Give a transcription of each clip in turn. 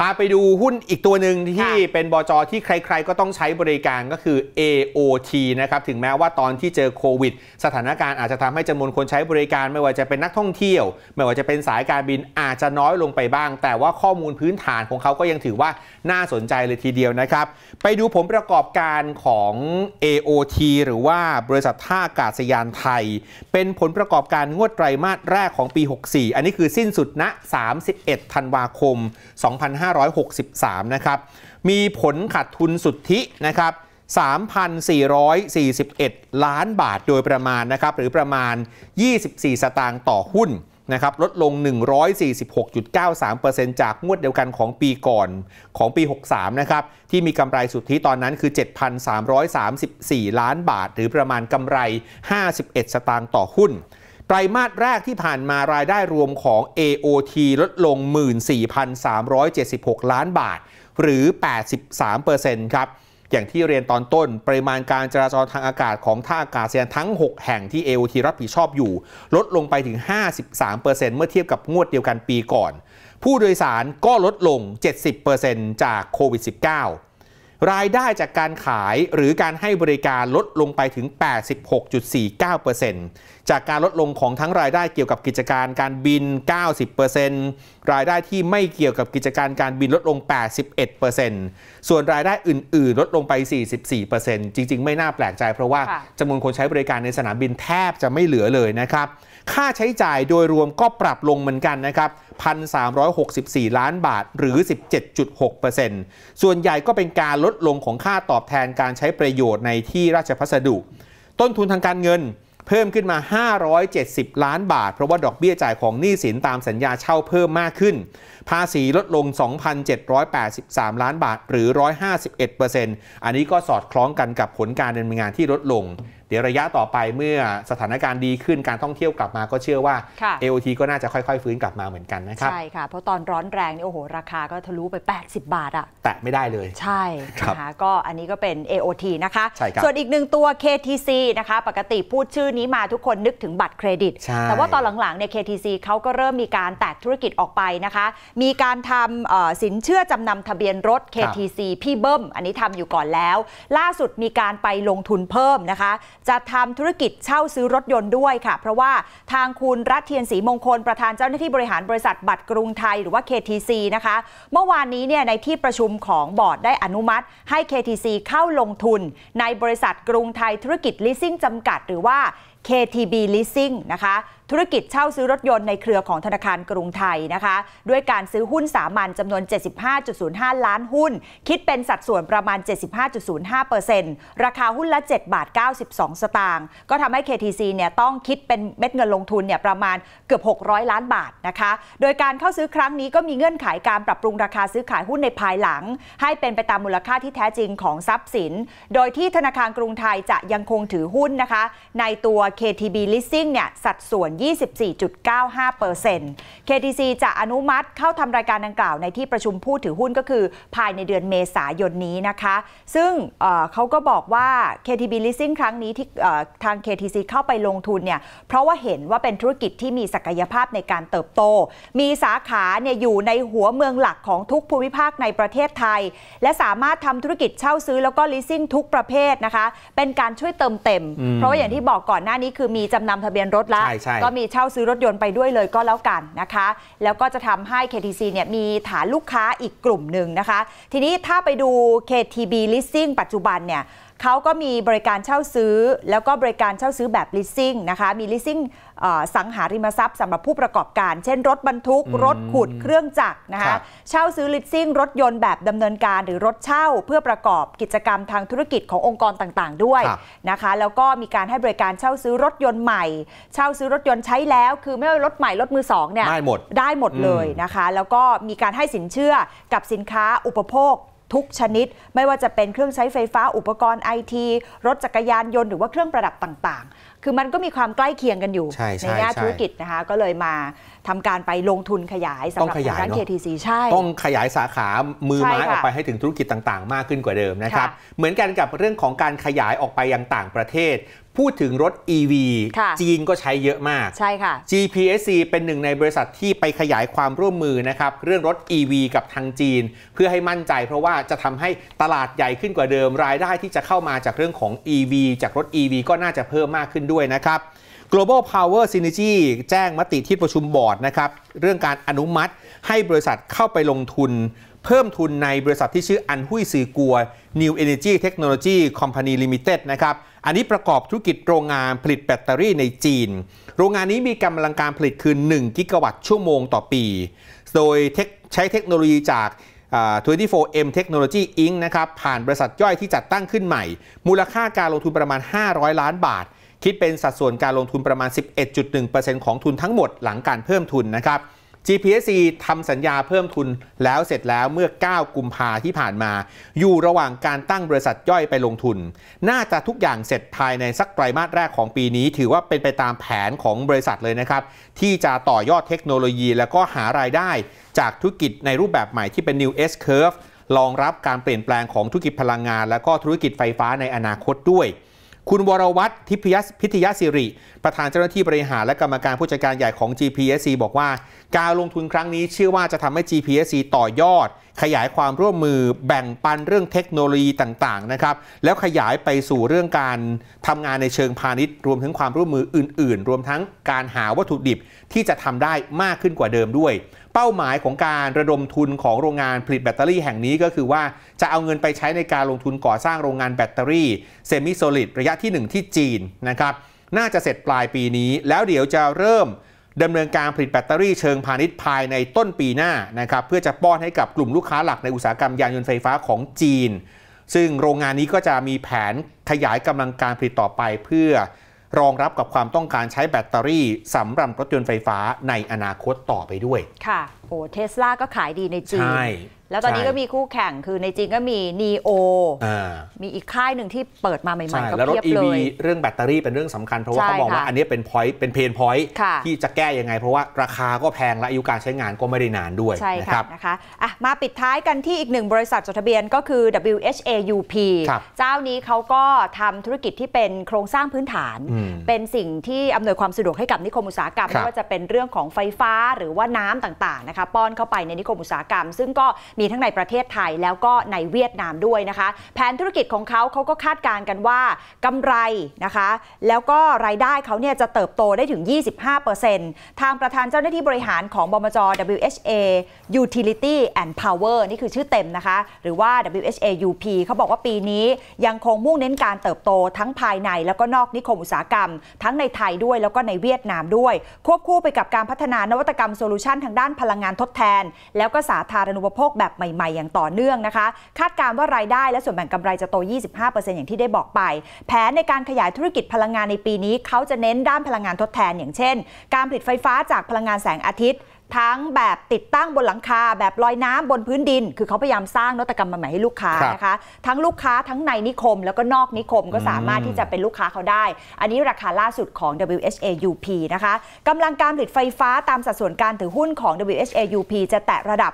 พาไปดูหุ้นอีกตัวหนึ่งที่เป็นบอจที่ใครๆ ก็ต้องใช้บริการก็คือ AOT นะครับถึงแม้ว่าตอนที่เจอโควิด สถานการณ์อาจจะทำให้จำนวนคนใช้บริการ ไม่ว่าจะเป็นนักท่องเที่ยว ไม่ว่าจะเป็นสายการบินอาจจะน้อยลงไปบ้าง แต่ว่าข้อมูลพื้นฐานของเขาก็ยังถือว่าน่าสนใจเลยทีเดียวนะครับ ไปดูผลประกอบการของ AOT หรือว่าบริษัทท่าอากาศยานไทย เป็นผลประกอบการงวดไตรมาสแรกของปี 64 อันนี้คือสิ้นสุดณ 31 ธันวาคม2 5 2563 นะครับ มีผลขาดทุนสุทธินะครับ 3,441 ล้านบาทโดยประมาณนะครับ หรือประมาณ 24 สตางค์ต่อหุ้นนะครับ ลดลง 146.93%จากงวดเดียวกันของปีก่อนของปี 63 นะครับ ที่มีกำไรสุทธิตอนนั้นคือ 7,334 ล้านบาท หรือประมาณกำไร 51 สตางค์ต่อหุ้นไตรมาสแรกที่ผ่านมารายได้รวมของ AOT ลดลง 14,376 ล้านบาท หรือ 83%ครับ อย่างที่เรียนตอนต้นปริมาณการจราจรทางอากาศของท่าอากาศยานทั้ง 6 แห่งที่ AOT รับผิดชอบอยู่ ลดลงไปถึง 53%เมื่อเทียบกับงวดเดียวกันปีก่อน ผู้โดยสารก็ลดลง 70%จากโควิด -19 รายได้จากการขายหรือการให้บริการลดลงไปถึง 86.49%จากการลดลงของทั้งรายได้เกี่ยวกับกิจการการบิน 90%รายได้ที่ไม่เกี่ยวกับกิจการการบินลดลง 81%ส่วนรายได้อื่นๆลดลงไป 44%จริงๆไม่น่าแปลกใจเพราะว่าจำนวนคนใช้บริการในสนามบินแทบจะไม่เหลือเลยนะครับ ค่าใช้จ่ายโดยรวมก็ปรับลงเหมือนกันนะครับ1,364 ล้านบาทหรือ 17.6%ส่วนใหญ่ก็เป็นการลดลงของค่าตอบแทนการใช้ประโยชน์ในที่ราชพัสดุ ต้นทุนทางการเงินเพิ่มขึ้นมา 570 ล้านบาท เพราะว่าดอกเบี้ยจ่ายของหนี้สินตามสัญญาเช่าเพิ่มมากขึ้น ภาษีลดลง 2,783 ล้านบาทหรือ 151%อันนี้ก็สอดคล้องกันกับผลการดำเนินงานที่ลดลงเดี๋ยวระยะต่อไปเมื่อสถานการณ์ดีขึ้นการท่องเที่ยวกลับมาก็เชื่อว่า AOT ก็น่าจะค่อย ๆฟื้นกลับมาเหมือนกันนะครับ ใช่ค่ะ เพราะตอนร้อนแรงนี่โอ้โหราคาก็ทะลุไป 80 บาทอะแตะไม่ได้เลยใช่นะคะก็อันนี้ก็เป็น AOT นะคะใช่ครับส่วนอีกหนึ่งตัว KTC นะคะปกติพูดชื่อนี้มาทุกคนนึกถึงบัตรเครดิต แต่ว่าตอนหลังๆเนี่ย KTC เขาก็เริ่มมีการแตกธุรกิจออกไปนะคะ มีการทำสินเชื่อจำนำทะเบียนรถ KTC พี่เบิ้มอันนี้ทำอยู่ก่อนแล้ว ล่าสุดมีการไปลงทุนเพิ่มนะคะจะทำธุรกิจเช่าซื้อรถยนต์ด้วยค่ะ เพราะว่าทางคุณรัฐเทียนศรีมงคลประธานเจ้าหน้าที่บริหารบริษัทบัตรกรุงไทยหรือว่า KTC นะคะ เมื่อวานนี้เนี่ยในที่ประชุมของบอร์ดได้อนุมัติ ให้ KTC เข้าลงทุนในบริษัทกรุงไทยธุรกิจ leasing จำกัดหรือว่า KTB Leasing นะคะธุรกิจเช่าซื้อรถยนต์ในเครือของธนาคารกรุงไทยนะคะด้วยการซื้อหุ้นสามัญจำนวน 75.05 ล้านหุ้น คิดเป็นสัดส่วนประมาณ 75.05%ราคาหุ้นละ7บาท92 สตางค์ก็ทำให้ KTC เนี่ยต้องคิดเป็นเม็ดเงินลงทุนเนี่ยประมาณเกือบ 600 ล้านบาทนะคะ โดยการเข้าซื้อครั้งนี้ก็มีเงื่อนไขาการปรับปรุงราคาซื้อขายหุ้นในภายหลัง ให้เป็นไปตามมูลค่าที่แท้จริงของทรัพย์สิน โดยที่ธนาคารกรุงไทยจะยังคงถือหุ้นนะคะ ในตัว KTB Leasing เนี่ยสัดส่วน24.95% KTC จะอนุมัติเข้าทำรายการดังกล่าวในที่ประชุมผู้ถือหุ้นก็คือภายในเดือนเมษายนนี้นะคะ ซึ่งเเขาก็บอกว่า KTB Leasing ครั้งนี้ที่ทาง KTC เข้าไปลงทุนเนี่ยเพราะว่าเห็นว่าเป็นธุรกิจที่มีศักยภาพในการเติบโต มีสาขาเนี่ยอยู่ในหัวเมืองหลักของทุกภูมิภาคในประเทศไทย และสามารถทำธุรกิจเช่าซื้อแล้วก็ leasing ทุกประเภทนะคะเป็นการช่วยเติมเต็ม เพราะว่าอย่างที่บอกก่อนหน้านี้คือมีจำนำทะเบียนรถแล้วก็มีเช่าซื้อรถยนต์ไปด้วยเลยก็แล้วกันนะคะ แล้วก็จะทำให้ KTC เนี่ยมีฐานลูกค้าอีกกลุ่มหนึ่งนะคะ ทีนี้ถ้าไปดู KTB Leasing ปัจจุบันเนี่ยเขาก็มีบริการเช่าซื้อ แล้วก็บริการเช่าซื้อแบบ leasing นะคะมี leasing สังหาริมทรัพย์สำหรับผู้ประกอบการ เช่น รถบรรทุกรถขุดเครื่องจักรนะคะเช่าซื้อ leasing รถยนต์แบบดำเนินการหรือรถเช่า เพื่อประกอบกิจกรรมทางธุรกิจขององค์กรต่าง ๆ ด้วยนะคะแล้วก็มีการให้บริการเช่าซื้อรถยนต์ใหม่ เช่าซื้อรถยนต์ใช้แล้ว คือไม่ว่ารถใหม่รถมือสองเนี่ยได้หมดได้หมดเลยนะคะแล้วก็มีการให้สินเชื่อกับสินค้าอุปโภคทุกชนิดไม่ว่าจะเป็นเครื่องใช้ไฟฟ้าอุปกรณ์ไอทีรถจักรยานยนต์ หรือว่าเครื่องประดับต่างๆ คือมันก็มีความใกล้เคียงกันอยู่ใในแง่ธุรกิจนะคะก็เลยมาทำการไปลงทุนขยายสำหรับร้านีซีใช่ต้องขยายสาขามือไม้ออกไปให้ถึงธุรกิจต่างๆ มากขึ้นกว่าเดิมนะครับ เหมือนกันกับเรื่องของการขยายออกไปยังต่างประเทศพูดถึงรถ EV จีนก็ใช้เยอะมาก ใช่ค่ะ GPSC เป็นหนึ่งในบริษัทที่ไปขยายความร่วมมือนะครับ เรื่องรถ EV กับทางจีน เพื่อให้มั่นใจเพราะว่าจะทำให้ตลาดใหญ่ขึ้นกว่าเดิมรายได้ที่จะเข้ามาจากเรื่องของ EV จากรถ EV ก็น่าจะเพิ่มมากขึ้นด้วยนะครับ Global Power Synergy แจ้งมติที่ประชุมบอร์ดนะครับเรื่องการอนุมัติให้บริษัทเข้าไปลงทุน เพิ่มทุนในบริษัทที่ชื่ออันหุยซือกัว New Energy Technology Company Limited นะครับอันนี้ประกอบธุรกิจโรงงานผลิตแบตเตอรี่ในจีน โรงงานนี้มีกำลังการผลิตคือ1กิกะวัตต์ชั่วโมงต่อปี โดยใช้เทคโนโลยีจาก 24M Technology Inc. นะครับผ่านบริษัทย่อยที่จัดตั้งขึ้นใหม่ มูลค่าการลงทุนประมาณ 500 ล้านบาทคิดเป็นสัดส่วนการลงทุนประมาณ 11.1%ของทุนทั้งหมดหลังการเพิ่มทุนนะครับ g p c ทำสัญญาเพิ่มทุนแล้วเสร็จแล้วเมื่อ 9 กุมภาที่ผ่านมา อยู่ระหว่างการตั้งบริษัทย่อยไปลงทุน น่าจะทุกอย่างเสร็จภายในสักไตรมาสแรกของปีนี้ ถือว่าเป็นไปตามแผนของบริษัทเลยนะครับ ที่จะต่อยอดเทคโนโลยี แล้วก็หารายได้ จากธุรกิจในรูปแบบใหม่ที่เป็น New S Curve รองรับการเปลี่ยนแปลงของธุรกิจพลังงานและก็ธุรกิจไฟฟ้าในอนาคตด้วยคุณวรวัตรทิพยพิทยิริประธานเจ้าหน้าที่บริหารและกรรมการผู้จัดการใหญ่ของ GPSC บอกว่า การลงทุนครั้งนี้เชื่อว่าจะทำให้ GPSC ต่อยอด ขยายความร่วมมือแบ่งปันเรื่องเทคโนโลยีต่างๆ นะครับแล้วขยายไปสู่เรื่องการทำงานในเชิงพาณิชย์ รวมถึงความร่วมมืออื่นๆ รวมทั้งการหาวัตถุดิบที่จะทำได้มากขึ้นกว่าเดิมด้วย เป้าหมายของการระดมทุนของโรงงานผลิตแบตเตอรี่แห่งนี้ก็คือว่าจะเอาเงินไปใช้ในการลงทุนก่อสร้างโรงงานแบตเตอรี่เซมิโซลิดระยะที่ 1 ที่จีนนะครับน่าจะเสร็จปลายปีนี้แล้วเดี๋ยวจะเริ่มดำเนินการผลิตแบตเตอรี่เชิงพาณิชย์ภายในต้นปีหน้านะครับเพื่อจะป้อนให้กับกลุ่มลูกค้าหลักในอุตสาหกรรมยานยนต์ไฟฟ้าของจีน ซึ่งโรงงานนี้ก็จะมีแผนขยายกำลังการผลิตต่อไปเพื่อรองรับกับความต้องการใช้แบตเตอรี่สำหรับรถยนต์ไฟฟ้าในอนาคตต่อไปด้วยค่ะโอ้เทสลาก็ขายดีในจีนใช่แล้วตอนนี้ก็มีคู่แข่งคือในจีนก็มี n ีโอมีอีกค่ายหนึ่งที่เปิดมาใหม่ๆก็เพียบเลยเรื่องแบตเตอรี่เป็นเรื่องสำคัญเพราะว่าเขาบอกว่าอันนี้เป็นพอยต์เป็นเพนพอยต์ที่จะแก้ยังไงเพราะว่าราคาก็แพงและอายุการใช้งานก็ไม่ได้นานด้วยใช่ครับนะคะอ่ะมาปิดท้ายกันที่อีกหนึ่งบริษัทจดทะเบียนก็คือ WHAUP เจ้านี้เขาก็ทำธุรกิจที่เป็นโครงสร้างพื้นฐานเป็นสิ่งที่อำนวยความสะดวกให้กับนิคมอุตสาหกรรมไม่ว่าจะเป็นเรื่องของไฟฟ้าหรือว่าน้ำต่างๆนะคะป้อนเข้าไปในนิคมอุตสาหกรรม ซึ่งก็มีทั้งในประเทศไทยแล้วก็ในเวียดนามด้วยนะคะ แผนธุรกิจของเขาเขาก็คาดการณ์กันว่า กำไรนะคะ แล้วก็รายได้เขาเนี่ยจะเติบโตได้ถึง 25%ทางประธานเจ้าหน้าที่บริหารของบมจ WHA Utility and Power นี่คือชื่อเต็มนะคะ หรือว่า WHAUP เขาบอกว่าปีนี้ยังคงมุ่งเน้นการเติบโตทั้งภายในแล้วก็นอกนิคมอุตสาหกรรม ทั้งในไทยด้วยแล้วก็ในเวียดนามด้วย ควบคู่ไปกับการพัฒนานวัตกรรมโซลูชันทางด้านพลังงานทดแทน แล้วก็สาธารณูปโภคแบบแบบใหม่ๆ อย่างต่อเนื่องนะคะ คาดการว่ารายได้และส่วนแบ่งกำไรจะโต 25%อย่างที่ได้บอกไป แผนในการขยายธุรกิจพลังงานในปีนี้ เขาจะเน้นด้านพลังงานทดแทน อย่างเช่น การผลิตไฟฟ้าจากพลังงานแสงอาทิตย์ ทั้งแบบติดตั้งบนหลังคา แบบลอยน้ำบนพื้นดิน คือเขาพยายามสร้างนวัตกรรมใหม่ให้ลูกค้านะคะทั้งลูกค้าทั้งในนิคมแล้วก็นอกนิคมก็สามารถที่จะเป็นลูกค้าเขาได้ อันนี้ราคาล่าสุดของ WHAUP นะคะกำลังการผลิตไฟฟ้าตามสัดส่วนการถือหุ้นของ WHAUP จะแตะระดับ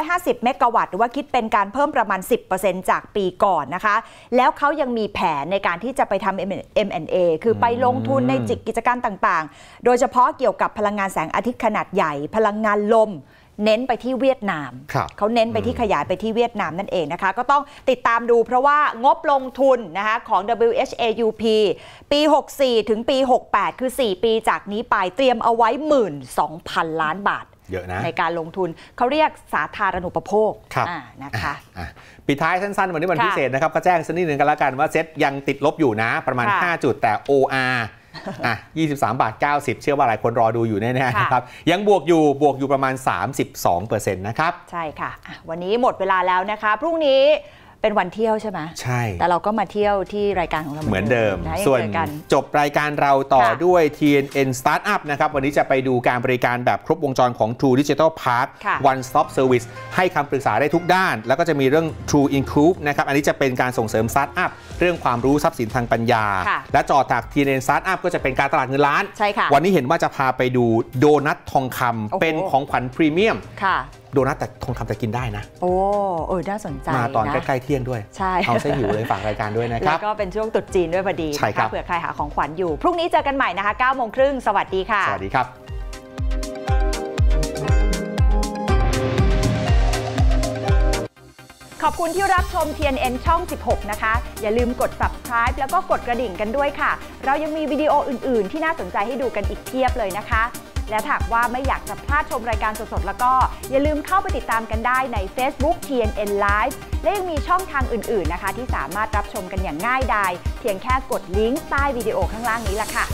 650 เมกะวัตต์หรือว่าคิดเป็นการเพิ่มประมาณ 10%จากปีก่อนนะคะ แล้วเขายังมีแผนในการที่จะไปทำ M&A คือไปลงทุนในจิกิจการต่าง ๆ โดยเฉพาะเกี่ยวกับพลังงานแสงอาทิตย์ขนาดใหญ่ พลังงานลม เน้นไปที่เวียดนาม เขาเน้นไปที่ขยายไปที่เวียดนามนั่นเองนะคะ ก็ต้องติดตามดูเพราะว่างบลงทุนนะคะของ WHAUP ปี 64 ถึงปี 68 คือ 4 ปีจากนี้ไปเตรียมเอาไว้ 12,000 ล้านบาทเยอะนะ ในการลงทุนเขาเรียกสาธารณูปโภคนะคะปิดท้ายสั้นๆวันนี้วันพิเศษนะครับ ก็แจ้งสักนิดหนึ่งกันละกันว่าเซ็ตยังติดลบอยู่นะประมาณ 5 จุดแต่ OR อ่ะ23 บาท90 เชื่อว่าหลายคนรอดูอยู่แน่ๆนะครับยังบวกอยู่บวกอยู่ประมาณ 32%นะครับ ใช่ค่ะ วันนี้หมดเวลาแล้วนะคะพรุ่งนี้เป็นวันเที่ยวใช่ไหมใช่ แต่เราก็มาเที่ยวที่รายการของเราเหมือนเดิม ส่วนจบรายการเราต่อด้วย TNN Startup นะครับ วันนี้จะไปดูการบริการแบบครบวงจรของ True Digital Park One Stop Service ให้คำปรึกษาได้ทุกด้าน แล้วก็จะมีเรื่อง True i n c l u d e นะครับ อันนี้จะเป็นการส่งเสริม Startup เรื่องความรู้ทรัพย์สินทางปัญญา และจอถาก TNN Startup ก็จะเป็นการตลาดเงินล้านใช่ค่ะวันนี้เห็นว่าจะพาไปดูโดนัททองคำเป็นของขวัญพรีเมียมโดนัทแต่ทองคำแต่กินได้นะ โอ้เออน่าสนใจมาตอนใกล้ ๆ เที่ยงด้วยใช่ เอาเส้นอยู่เลย ฝากรายการด้วยนะครับ แล้วก็เป็นช่วงตุดจีนด้วยพอดีใช่ครับเผื่อใครหาของขวัญอยู่ พรุ่งนี้เจอกันใหม่นะคะ9ก้าโมงครึ่งสวัสดีค่ะ สวัสดีครับ ขอบคุณที่รับชม TNN ช่อง 16 นะคะ อย่าลืมกด subscribe แล้วก็กดกระดิ่งกันด้วยค่ะ เรายังมีวิดีโออื่นๆ ที่น่าสนใจให้ดูกันอีกเพียบเลยนะคะและหากว่าไม่อยากจะพลาดชมรายการสดๆ แล้วก็ อย่าลืมเข้าไปติดตามกันได้ใน Facebook TNN Live และยังมีช่องทางอื่น ๆนะคะ ที่สามารถรับชมกันอย่างง่ายดายเพียงแค่กดลิงก์ใต้วิดีโอข้างล่างนี้ล่ะค่ะ